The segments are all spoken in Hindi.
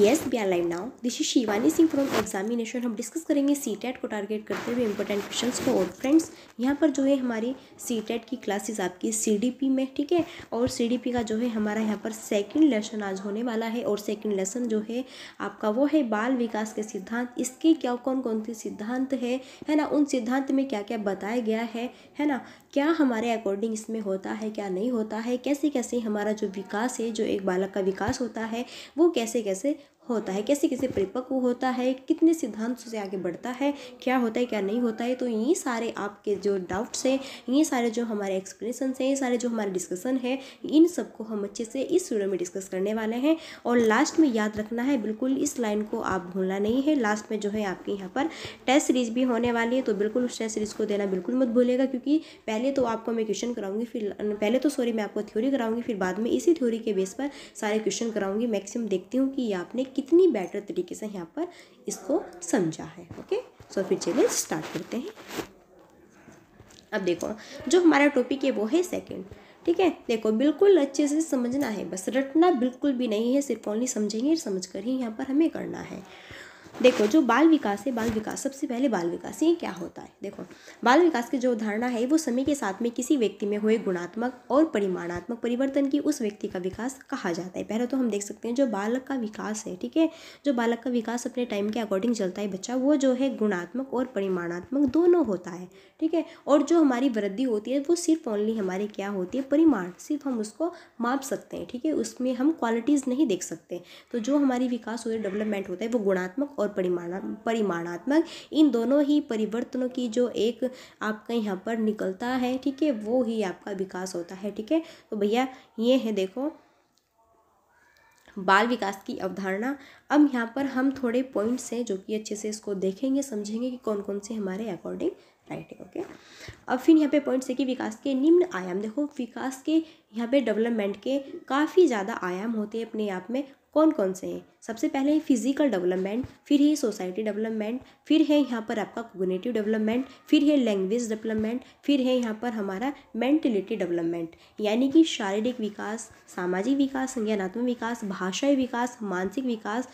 yes we are live now this is Shivani Singh from examination हम डिस्कस करेंगे सी टेट e को टारगेट करते हुए इंपॉर्टेंट क्वेश्चन को और फ्रेंड्स यहाँ पर जो है हमारी सी टेट e की क्लासेस आपकी सी डी पी में ठीक है और सी डी पी का जो है हमारा यहाँ पर सेकंड लेसन आज होने वाला है और सेकंड लेसन जो है आपका वो है बाल विकास के सिद्धांत इसके क्या कौन कौन से सिद्धांत है है ना उन सिद्धांत में क्या क्या बताया गया है है ना क्या हमारे अकॉर्डिंग इसमें होता है क्या नहीं होता है कैसे कैसे हमारा जो विकास है जो एक बालक का विकास होता है वो कैसे कैसे होता है कैसे कैसे परिपक्व होता है कितने सिद्धांत से आगे बढ़ता है क्या होता है क्या नहीं होता है तो ये सारे आपके जो डाउट्स हैं ये सारे जो हमारे एक्सप्लेनेशन हैं ये सारे जो हमारे डिस्कशन है इन सबको हम अच्छे से इस वीडियो में डिस्कस करने वाले हैं और लास्ट में याद रखना है बिल्कुल इस लाइन को आप भूलना नहीं है लास्ट में जो है आपके यहाँ पर टेस्ट सीरीज भी होने वाली है तो बिल्कुल उस टेस्ट सीरीज को देना बिल्कुल मत भूलेगा क्योंकि पहले तो आपको मैं क्वेश्चन कराऊंगी फिर पहले तो सॉरी मैं आपको थ्योरी कराऊंगी फिर बाद में इसी थ्योरी के बेस पर सारे क्वेश्चन कराऊंगी मैक्सिमम देखती हूँ कि आपने कितनी बेटर तरीके से यहाँ पर इसको समझा है ओके सो फिर चलिए स्टार्ट करते हैं अब देखो जो हमारा टॉपिक है वो है सेकंड ठीक है देखो बिल्कुल अच्छे से समझना है बस रटना बिल्कुल भी नहीं है सिर्फ ओनली समझेंगे समझ कर ही यहाँ पर हमें करना है देखो जो बाल विकास है बाल विकास सबसे पहले बाल विकास ये क्या होता है देखो बाल विकास की जो धारणा है वो समय के साथ में किसी व्यक्ति में हुए गुणात्मक और परिमाणात्मक परिवर्तन की उस व्यक्ति का विकास कहा जाता है पहले तो हम देख सकते हैं जो बालक का विकास है ठीक है जो बालक का विकास अपने टाइम के अकॉर्डिंग चलता है बच्चा वो जो है गुणात्मक और परिमाणात्मक दोनों होता है ठीक है और जो हमारी वृद्धि होती है वो सिर्फ ओनली हमारी क्या होती है परिमाण सिर्फ हम उसको माप सकते हैं ठीक है उसमें हम क्वालिटीज़ नहीं देख सकते तो जो हमारी विकास होती है डेवलपमेंट होता है वो गुणात्मक और परिमाणा परिमाणात्मक इन दोनों ही परिवर्तनों की जो एक आपका यहाँ पर निकलता है ठीक है वो ही आपका विकास होता है ठीक है तो भैया ये है देखो बाल विकास की अवधारणा अब यहाँ पर हम थोड़े पॉइंट्स हैं जो कि अच्छे से इसको देखेंगे समझेंगे कि कौन कौन से हमारे अकॉर्डिंग राइट है ओके अब फिर यहाँ पे पॉइंट्स है कि विकास के निम्न आयाम देखो विकास के यहाँ पे डेवलपमेंट के काफ़ी ज़्यादा आयाम होते हैं अपने आप में कौन कौन से हैं सबसे पहले है फिज़िकल डेवलपमेंट फिर है सोसाइटी डेवलपमेंट फिर है यहाँ पर आपका कोगनेटिव डेवलपमेंट फिर है लैंग्वेज डेवलपमेंट फिर है यहाँ पर हमारा मेंटलिटी डेवलपमेंट यानी कि शारीरिक विकास सामाजिक विकास संज्ञानात्मक विकास भाषाई विकास मानसिक विकास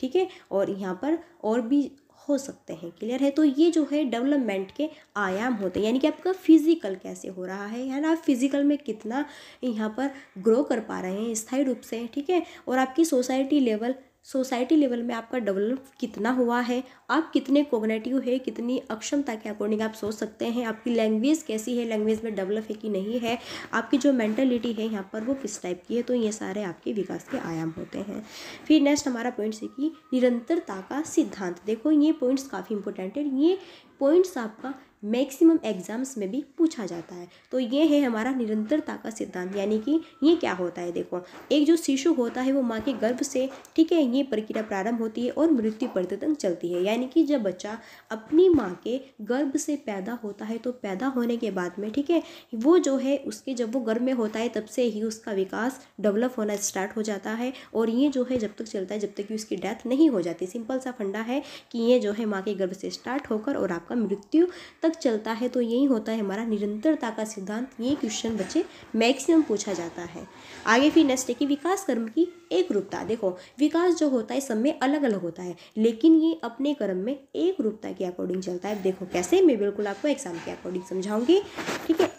ठीक है और यहाँ पर और भी हो सकते हैं क्लियर है तो ये जो है डेवलपमेंट के आयाम होते हैं यानी कि आपका फिजिकल कैसे हो रहा है यानी आप फिजिकल में कितना यहाँ पर ग्रो कर पा रहे हैं स्थायी रूप से ठीक है और आपकी सोसाइटी लेवल सोसाइटी लेवल में आपका डेवलप कितना हुआ है आप कितने कोगनेटिव है कितनी अक्षमता के अकॉर्डिंग आप सोच सकते हैं आपकी लैंग्वेज कैसी है लैंग्वेज में डेवलप है कि नहीं है आपकी जो मेंटेलिटी है यहाँ पर वो किस टाइप की है तो ये सारे आपके विकास के आयाम होते हैं फिर नेक्स्ट हमारा पॉइंट है कि निरंतरता का सिद्धांत देखो ये पॉइंट्स काफ़ी इंपॉर्टेंट है ये पॉइंट्स आपका मैक्सिमम एग्ज़ाम्स में भी पूछा जाता है तो ये है हमारा निरंतरता का सिद्धांत यानी कि ये क्या होता है देखो एक जो शिशु होता है वो माँ के गर्भ से ठीक है ये प्रक्रिया प्रारंभ होती है और मृत्यु तक चलती है यानी कि जब बच्चा अपनी माँ के गर्भ से पैदा होता है तो पैदा होने के बाद में ठीक है वो जो है उसके जब वो गर्भ में होता है तब से ही उसका विकास डेवलप होना स्टार्ट हो जाता है और ये जो है जब तक चलता है जब तक कि उसकी डेथ नहीं हो जाती सिंपल सा फंडा है कि ये जो है माँ के गर्भ से स्टार्ट होकर और आपका मृत्यु तक तक चलता है तो यही होता है हमारा निरंतरता का सिद्धांत ये क्वेश्चन बच्चे मैक्सिमम पूछा जाता है आगे फिर नेक्स्ट है कि विकास कर्म की एक रूपता देखो विकास जो होता है सब में अलग अलग होता है लेकिन ये अपने कर्म में एक रूपता के अकॉर्डिंग चलता है देखो कैसे मैं बिल्कुल आपको एग्जाम के अकॉर्डिंग समझाऊंगी ठीक है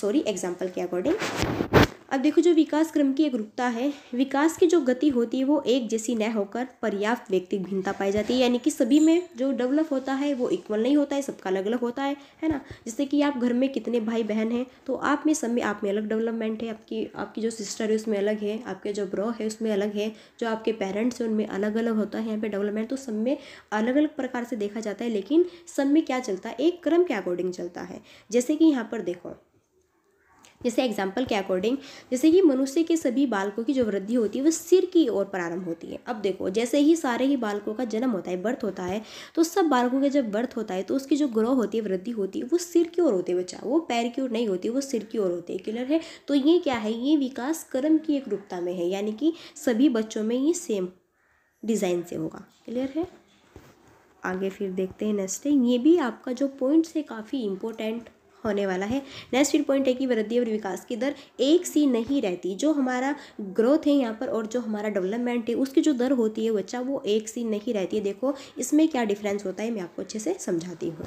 सॉरी एग्जाम्पल के अकॉर्डिंग अब देखो जो विकास क्रम की एक रुकता है विकास की जो गति होती है वो एक जैसी न होकर पर्याप्त व्यक्तिक भिन्नता पाई जाती है यानी कि सभी में जो डेवलप होता है वो इक्वल नहीं होता है सबका अलग अलग होता है है ना जैसे कि आप घर में कितने भाई बहन हैं तो आप में सब में आप में अलग डेवलपमेंट है आपकी आपकी जो सिस्टर है उसमें अलग है आपके जो ब्रो है उसमें अलग है जो आपके पेरेंट्स हैं उनमें अलग अलग होता है यहाँ पर डेवलपमेंट तो सब में अलग अलग प्रकार से देखा जाता है लेकिन सब में क्या चलता है एक क्रम के अकॉर्डिंग चलता है जैसे कि यहाँ पर देखो जैसे एग्जाम्पल के अकॉर्डिंग जैसे कि मनुष्य के सभी बालकों की जो वृद्धि होती है वो सिर की ओर प्रारंभ होती है अब देखो जैसे ही सारे ही बालकों का जन्म होता है बर्थ होता है तो सब बालकों का जब बर्थ होता है तो उसकी जो ग्रो होती है वृद्धि होती है वो सिर की ओर होती है बच्चा वो पैर की ओर नहीं होती वो सिर की ओर होती है क्लियर है तो ये क्या है ये विकास क्रम की एक रूपता में है यानी कि सभी बच्चों में ये सेम डिज़ाइन से होगा क्लियर है आगे फिर देखते हैं नेक्स्ट ये भी आपका जो पॉइंट्स है काफ़ी इम्पोर्टेंट होने वाला है नेक्स्ट फिर पॉइंट है कि वृद्धि और विकास की दर एक सी नहीं रहती जो हमारा ग्रोथ है यहाँ पर और जो हमारा डेवलपमेंट है उसकी जो दर होती है बच्चा वो एक सी नहीं रहती है देखो इसमें क्या डिफरेंस होता है मैं आपको अच्छे से समझाती हूँ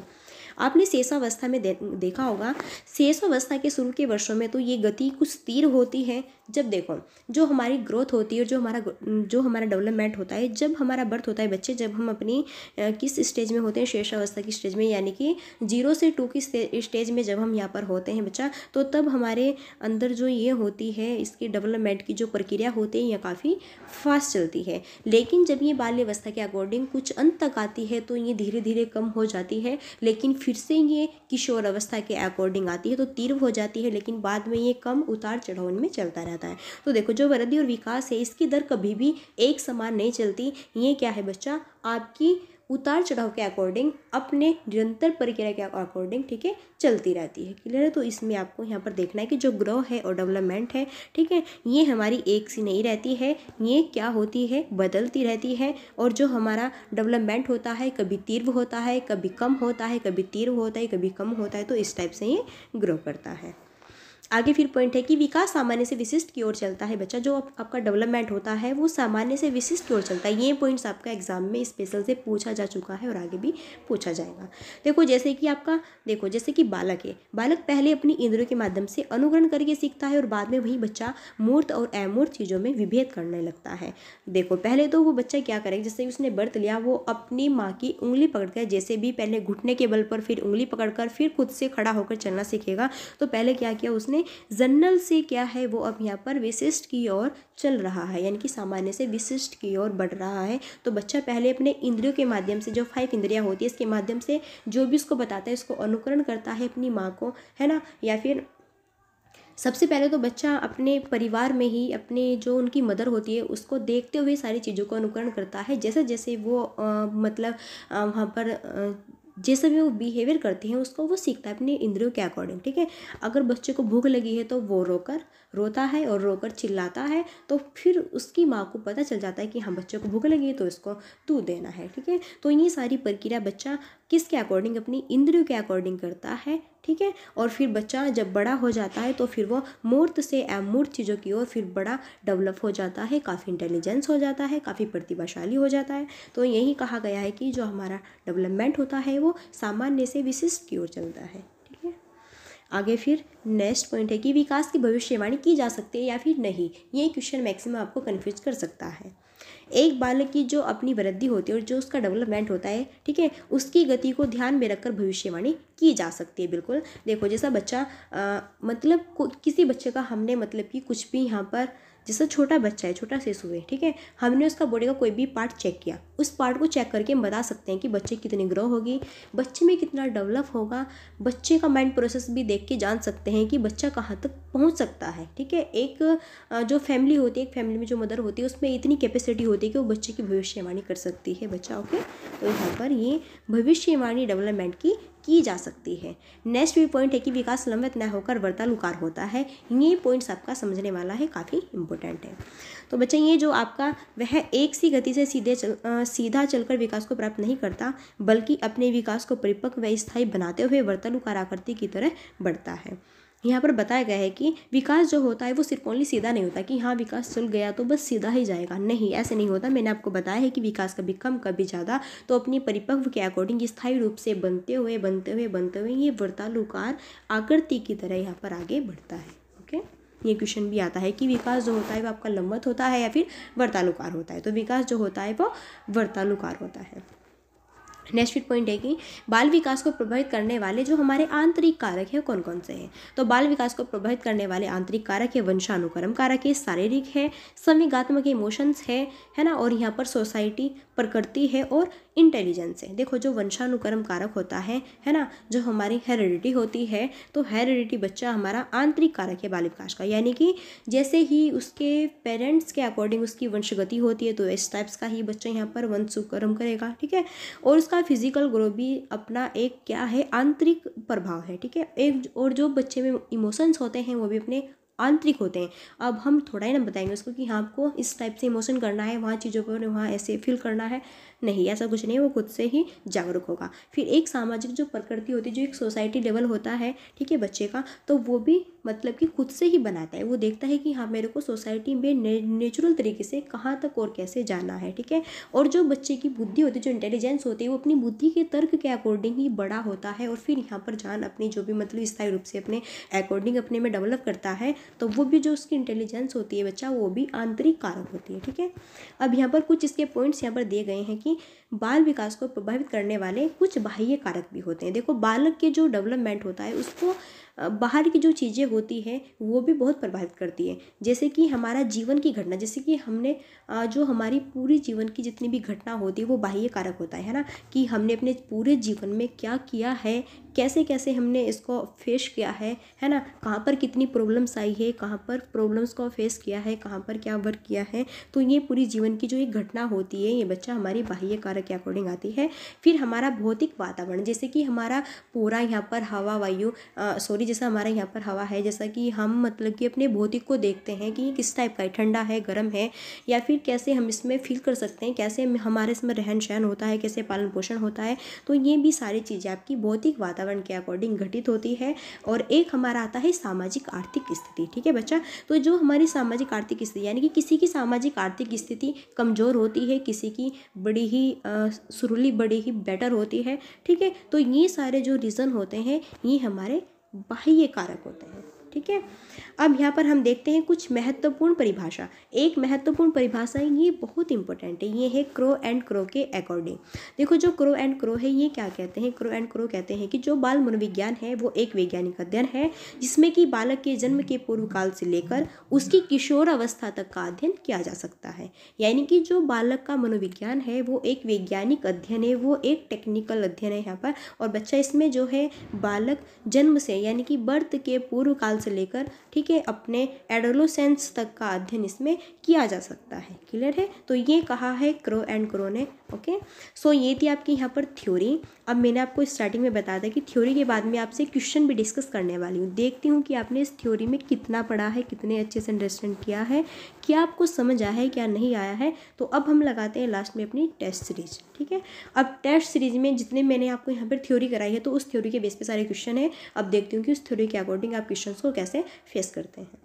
आपने शेषावस्था में दे, देखा होगा शेषावस्था के शुरू के वर्षों में तो ये गति कुछ स्थिर होती है जब देखो जो हमारी ग्रोथ होती है जो हमारा जो हमारा डेवलपमेंट होता है जब हमारा बर्थ होता है बच्चे जब हम अपनी किस स्टेज में होते हैं शेषावस्था की स्टेज में यानी कि जीरो से टू की स्टेज में जब हम यहाँ पर होते हैं बच्चा तो तब हमारे अंदर जो ये होती है इसकी डेवलपमेंट की जो प्रक्रिया होती है यह काफ़ी फास्ट चलती है लेकिन जब ये बाल्यवस्था के अकॉर्डिंग कुछ अंत तक आती है तो ये धीरे धीरे कम हो जाती है लेकिन फिर से ये किशोर अवस्था के अकॉर्डिंग आती है तो तीव्र हो जाती है लेकिन बाद में ये कम उतार चढ़ाव में चलता रहता है तो देखो जो वृद्धि और विकास है इसकी दर कभी भी एक समान नहीं चलती ये क्या है बच्चा आपकी उतार चढ़ाव के अकॉर्डिंग अपने निरंतर प्रक्रिया के अकॉर्डिंग ठीक है चलती रहती है क्लियर है तो इसमें आपको यहाँ पर देखना है कि जो ग्रो है और डेवलपमेंट है ठीक है ये हमारी एक सी नहीं रहती है ये क्या होती है बदलती रहती है और जो हमारा डेवलपमेंट होता है कभी तीव्र होता है कभी कम होता है कभी तीव्र होता है कभी कम होता है तो इस टाइप से ये ग्रो करता है आगे फिर पॉइंट है कि विकास सामान्य से विशिष्ट की ओर चलता है बच्चा जो आप, आपका डेवलपमेंट होता है वो सामान्य से विशिष्ट की ओर चलता है ये पॉइंट्स आपका एग्जाम में स्पेशल से पूछा जा चुका है और आगे भी पूछा जाएगा देखो जैसे कि आपका देखो जैसे कि बालक है बालक पहले अपनी इंद्रियों के माध्यम से अनुकरण करके सीखता है और बाद में वही बच्चा मूर्त और अमूर्त चीज़ों में विभेद करने लगता है देखो पहले तो वो बच्चा क्या करेगा जैसे उसने बर्त लिया वो अपनी माँ की उंगली पकड़कर जैसे भी पहले घुटने के बल पर फिर उंगली पकड़कर फिर खुद से खड़ा होकर चलना सीखेगा तो पहले क्या किया उसने इसमें जनरल से क्या है वो अब यहाँ पर विशिष्ट की ओर चल रहा है यानी कि सामान्य से विशिष्ट की ओर बढ़ रहा है तो बच्चा पहले अपने इंद्रियों के माध्यम से जो फाइव इंद्रियाँ होती है इसके माध्यम से जो भी उसको बताता है उसको अनुकरण करता है अपनी माँ को है ना या फिर सबसे पहले तो बच्चा अपने परिवार में ही अपने जो उनकी मदर होती है उसको देखते हुए सारी चीज़ों का अनुकरण करता है जैसे जैसे वो आ, मतलब वहाँ पर आ, जैसे भी वो बिहेवियर करते हैं उसको वो सीखता है अपने इंद्रियों के अकॉर्डिंग ठीक है अगर बच्चे को भूख लगी है तो वो रोकर रोता है और रोकर चिल्लाता है तो फिर उसकी माँ को पता चल जाता है कि हम बच्चों को भूख लगी तो इसको दूध देना है ठीक है तो ये सारी प्रक्रिया बच्चा किसके अकॉर्डिंग अपनी इंद्रियों के अकॉर्डिंग करता है ठीक है और फिर बच्चा जब बड़ा हो जाता है तो फिर वो मूर्त से अमूर्त चीज़ों की ओर फिर बड़ा डेवलप हो जाता है काफ़ी इंटेलिजेंस हो जाता है काफ़ी प्रतिभाशाली हो जाता है तो यही कहा गया है कि जो हमारा डेवलपमेंट होता है वो सामान्य से विशिष्ट की ओर चलता है आगे फिर नेक्स्ट पॉइंट है कि विकास की भविष्यवाणी की जा सकती है या फिर नहीं ये क्वेश्चन मैक्सिमम आपको कन्फ्यूज कर सकता है एक बालक की जो अपनी वृद्धि होती है और जो उसका डेवलपमेंट होता है ठीक है उसकी गति को ध्यान में रखकर भविष्यवाणी की जा सकती है बिल्कुल देखो जैसा बच्चा आ, मतलब किसी बच्चे का हमने मतलब कि कुछ भी यहाँ पर जैसे छोटा बच्चा है छोटा शिशु है ठीक है हमने उसका बॉडी का कोई भी पार्ट चेक किया उस पार्ट को चेक करके हम बता सकते हैं कि बच्चे कितनी ग्रो होगी बच्चे में कितना डेवलप होगा बच्चे का माइंड प्रोसेस भी देख के जान सकते हैं कि बच्चा कहाँ तक पहुँच सकता है ठीक है एक जो फैमिली होती है एक फैमिली में जो मदर होती है उसमें इतनी कैपेसिटी होती है कि वो बच्चे की भविष्यवाणी कर सकती है बच्चा ओके तो यहाँ पर ये भविष्यवाणी डेवलपमेंट की की जा सकती है नेक्स्ट भी पॉइंट है कि विकास लंबित न होकर वर्तालुकार होता है ये पॉइंट्स आपका समझने वाला है काफ़ी इंपॉर्टेंट है तो बच्चा ये जो आपका वह एक सी गति से सीधे चल आ, सीधा चलकर विकास को प्राप्त नहीं करता बल्कि अपने विकास को परिपक्व व स्थायी बनाते हुए वर्तालुकार आकृति की तरह बढ़ता है यहाँ पर बताया गया है कि विकास जो होता है वो सिर्फ ओनली सीधा नहीं होता कि हाँ विकास चल गया तो बस सीधा ही जाएगा नहीं ऐसे नहीं होता मैंने आपको बताया है कि विकास कभी कम कभी ज़्यादा तो अपने परिपक्व के अकॉर्डिंग स्थायी रूप से बनते हुए बनते हुए बनते हुए ये वर्तालुकार आकृति की तरह यहाँ पर आगे बढ़ता है ओके ये क्वेश्चन भी आता है कि विकास जो होता है वो आपका लंबत होता है या फिर वर्तालुकार होता है तो विकास जो होता है वो वर्तालुकार होता है नेक्स्ट फिट पॉइंट है कि बाल विकास को प्रभावित करने वाले जो हमारे आंतरिक कारक हैं कौन कौन से हैं तो बाल विकास को प्रभावित करने वाले आंतरिक कारक है वंशानुक्रम कारक है शारीरिक है संविगात्मक इमोशंस है है ना और यहाँ पर सोसाइटी प्रकृति है और इंटेलिजेंस है देखो जो वंशानुक्रम कारक होता है है ना जो हमारी हेरिडिटी होती है तो हेरिडिटी बच्चा हमारा आंतरिक कारक है बाल विकास का यानी कि जैसे ही उसके पेरेंट्स के अकॉर्डिंग उसकी वंशगति होती है तो इस टाइप्स का ही बच्चा यहाँ पर वंशुक्रम करेगा ठीक है और उसका फिजिकल ग्रो भी अपना एक क्या है आंतरिक प्रभाव है ठीक है एक और जो बच्चे में इमोशंस होते हैं वो भी अपने आंतरिक होते हैं अब हम थोड़ा ही ना बताएंगे उसको कि हाँ आपको इस टाइप से इमोशन करना है वहाँ चीज़ों पर वहाँ ऐसे फील करना है नहीं ऐसा कुछ नहीं वो खुद से ही जागरूक होगा फिर एक सामाजिक जो प्रकृति होती है जो एक सोसाइटी लेवल होता है ठीक है बच्चे का तो वो भी मतलब कि खुद से ही बनाता है वो देखता है कि हाँ मेरे को सोसाइटी में ने, नेचुरल तरीके से कहाँ तक और कैसे जाना है ठीक है और जो बच्चे की बुद्धि होती है जो इंटेलिजेंस होती है वो अपनी बुद्धि के तर्क के अकॉर्डिंग ही बड़ा होता है और फिर यहाँ पर जान अपनी जो भी मतलब स्थायी रूप से अपने अकॉर्डिंग अपने में डेवलप करता है तो वो भी जो उसकी इंटेलिजेंस होती है बच्चा वो भी आंतरिक कारक होती है ठीक है अब यहाँ पर कुछ इसके पॉइंट्स यहाँ पर दिए गए हैं aqui बाल विकास को प्रभावित करने वाले कुछ बाह्य कारक भी होते हैं देखो बालक के जो डेवलपमेंट होता है उसको बाहर की जो चीज़ें होती हैं वो भी बहुत प्रभावित करती है जैसे कि हमारा जीवन की घटना जैसे कि हमने जो हमारी पूरी जीवन की जितनी भी घटना होती है वो बाह्य कारक होता है ना कि हमने अपने पूरे जीवन में क्या किया है कैसे कैसे हमने इसको फेस किया है है ना कहाँ पर कितनी प्रॉब्लम्स आई है कहाँ पर प्रॉब्लम्स को फेस किया है कहाँ पर क्या वर्क किया है तो ये पूरी जीवन की जो एक घटना होती है ये बच्चा हमारी बाह्य कारक हमारे के अकॉर्डिंग आती है फिर हमारा भौतिक वातावरण जैसे कि हमारा पूरा यहाँ पर हवा वायु सॉरी जैसा हमारा यहाँ पर हवा है जैसा कि हम मतलब कि अपने भौतिक को देखते हैं कि किस टाइप का है ठंडा है गर्म है या फिर कैसे हम इसमें फील कर सकते हैं कैसे हमारे इसमें रहन सहन होता है कैसे पालन पोषण होता है तो ये भी सारी चीज़ें आपकी भौतिक वातावरण के अकॉर्डिंग घटित होती है और एक हमारा आता है सामाजिक आर्थिक स्थिति ठीक है बच्चा तो जो हमारी सामाजिक आर्थिक स्थिति यानी कि किसी की सामाजिक आर्थिक स्थिति कमज़ोर होती है किसी की बड़ी ही सुरली बड़ी ही बेटर होती है ठीक है तो ये सारे जो रीज़न होते हैं ये हमारे बाह्य कारक होते हैं ठीक है अब यहाँ पर हम देखते हैं कुछ महत्वपूर्ण परिभाषा एक महत्वपूर्ण परिभाषा ये बहुत इंपॉर्टेंट है ये है क्रो एंड क्रो के अकॉर्डिंग देखो जो क्रो एंड क्रो है ये क्या कहते हैं क्रो एंड क्रो कहते हैं कि जो बाल मनोविज्ञान है वो एक वैज्ञानिक अध्ययन है जिसमें कि बालक के जन्म के पूर्व काल से लेकर उसकी किशोर अवस्था तक का अध्ययन किया जा सकता है यानी कि जो बालक का मनोविज्ञान है वो एक वैज्ञानिक अध्ययन है वो एक टेक्निकल अध्ययन है यहाँ पर और बच्चा इसमें जो है बालक जन्म से यानी कि बर्थ के पूर्व काल से लेकर ठीक है अपने एडोलोसेंस तक का अध्ययन इसमें किया जा सकता है क्लियर है तो ये कहा है क्रो एंड क्रो ने ओके सो ये थी आपकी यहाँ पर थ्योरी अब मैंने आपको स्टार्टिंग में बताया था कि थ्योरी के बाद में आपसे क्वेश्चन भी डिस्कस करने वाली हूँ देखती हूँ कि आपने इस थ्योरी में कितना पढ़ा है कितने अच्छे से अंडरस्टैंड किया है क्या आपको समझ आया है क्या नहीं आया है तो अब हम लगाते हैं लास्ट में अपनी टेस्ट सीरीज ठीक है अब टेस्ट सीरीज में जितने मैंने आपको यहाँ पर थ्योरी कराई है तो उस थ्योरी के बेस पे सारे क्वेश्चन है अब देखती हूँ कि उस थ्योरी के अकॉर्डिंग आप क्वेश्चन को कैसे फेस करते हैं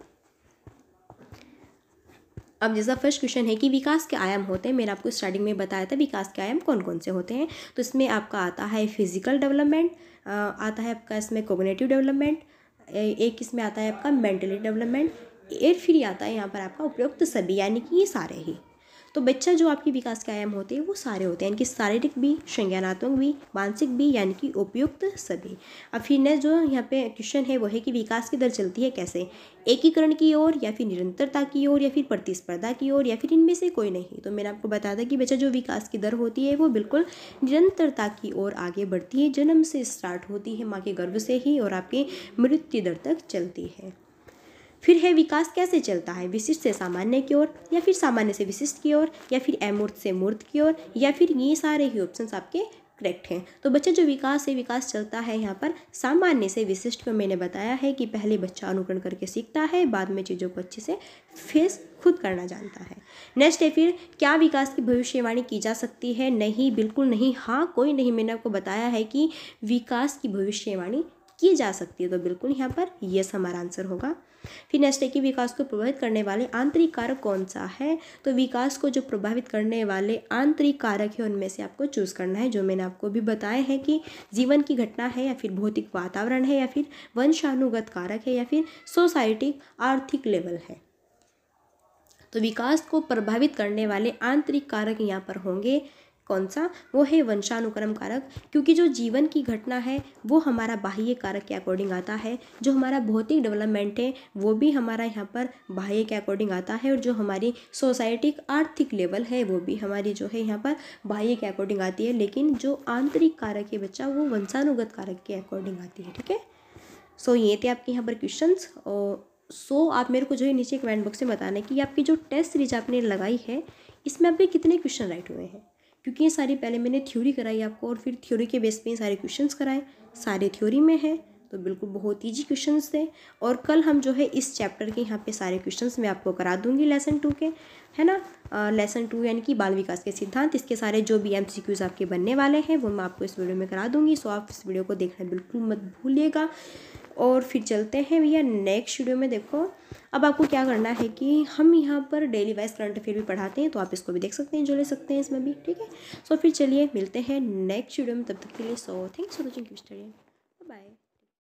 अब जैसा फर्स्ट क्वेश्चन है कि विकास के आयाम होते हैं मैंने आपको स्टार्टिंग में बताया था विकास के आयाम कौन कौन से होते हैं तो इसमें आपका आता है फिजिकल डेवलपमेंट आता है आपका इसमें कोगनेटिव डेवलपमेंट एक इसमें आता है आपका मेंटली डेवलपमेंट एक फिर आता है यहाँ पर आपका उपयुक्त सभी यानी कि ये सारे ही तो बच्चा जो आपकी विकास के आयाम होते हैं वो सारे होते हैं यानी कि शारीरिक भी संज्ञानात्मक भी मानसिक भी यानी कि उपयुक्त सभी अब फिर नेक्स्ट जो यहाँ पे क्वेश्चन है वो है कि विकास की दर चलती है कैसे एकीकरण की ओर या फिर निरंतरता की ओर या फिर प्रतिस्पर्धा की ओर या फिर इनमें से कोई नहीं तो मैंने आपको बताया था कि बच्चा जो विकास की दर होती है वो बिल्कुल निरंतरता की ओर आगे बढ़ती है जन्म से स्टार्ट होती है माँ के गर्भ से ही और आपके मृत्यु दर तक चलती है फिर है विकास कैसे चलता है विशिष्ट से सामान्य की ओर या फिर सामान्य से विशिष्ट की ओर या फिर अमूर्त से मूर्त की ओर या फिर ये सारे ही ऑप्शन आपके करेक्ट हैं तो बच्चा जो विकास है विकास चलता है यहाँ पर सामान्य से विशिष्ट को मैंने बताया है कि पहले बच्चा अनुकरण करके सीखता है बाद में चीज़ों को अच्छे से फेस खुद करना जानता है नेक्स्ट है फिर क्या विकास की भविष्यवाणी की जा सकती है नहीं बिल्कुल नहीं हाँ कोई नहीं मैंने आपको बताया है कि विकास की भविष्यवाणी की जा सकती है तो बिल्कुल यहाँ पर यस हमारा आंसर होगा फिर नेक्स्ट है कि विकास को प्रभावित करने वाले आंतरिक कारक कौन सा है तो विकास को जो प्रभावित करने वाले आंतरिक कारक है उनमें से आपको चूज़ करना है जो मैंने आपको भी बताया है कि जीवन की घटना है या फिर भौतिक वातावरण है या फिर वंशानुगत कारक है या फिर सोसाइटी आर्थिक लेवल है तो विकास को प्रभावित करने वाले आंतरिक कारक यहाँ पर होंगे कौन सा वो है वंशानुक्रम कारक क्योंकि जो जीवन की घटना है वो हमारा बाह्य कारक के अकॉर्डिंग आता है जो हमारा भौतिक डेवलपमेंट है वो भी हमारा यहाँ पर बाह्य के अकॉर्डिंग आता है और जो हमारी सोसाइटिक आर्थिक लेवल है वो भी हमारी जो है यहाँ पर बाह्य के अकॉर्डिंग आती है लेकिन जो आंतरिक कारक है बच्चा वो वंशानुगत कारक के अकॉर्डिंग आती है ठीक है सो ये थे आपके यहाँ पर क्वेश्चन और सो so, आप मेरे को जो है नीचे कमेंट बॉक्स में बताना कि आपकी जो टेस्ट सीरीज आपने लगाई है इसमें आपके कितने क्वेश्चन राइट हुए हैं क्योंकि ये सारी पहले मैंने थ्योरी कराई आपको और फिर थ्योरी के बेस पे ही सारे क्वेश्चन कराए सारे थ्योरी में है तो बिल्कुल बहुत ईजी क्वेश्चन थे और कल हम जो है इस चैप्टर के यहाँ पे सारे क्वेश्चंस मैं आपको करा दूंगी लेसन टू के है ना आ, लेसन टू यानी कि बाल विकास के सिद्धांत इसके सारे जो भी एम आपके बनने वाले हैं वो मैं आपको इस वीडियो में करा दूंगी सो आप इस वीडियो को देखना बिल्कुल मत भूलिएगा और फिर चलते हैं भैया नेक्स्ट वीडियो में देखो अब आपको क्या करना है कि हम यहाँ पर डेली वाइज करंट अफेयर भी पढ़ाते हैं तो आप इसको भी देख सकते हैं जो ले सकते हैं इसमें भी ठीक है सो फिर चलिए मिलते हैं नेक्स्ट वीडियो में तब तक के लिए so thanks for watching study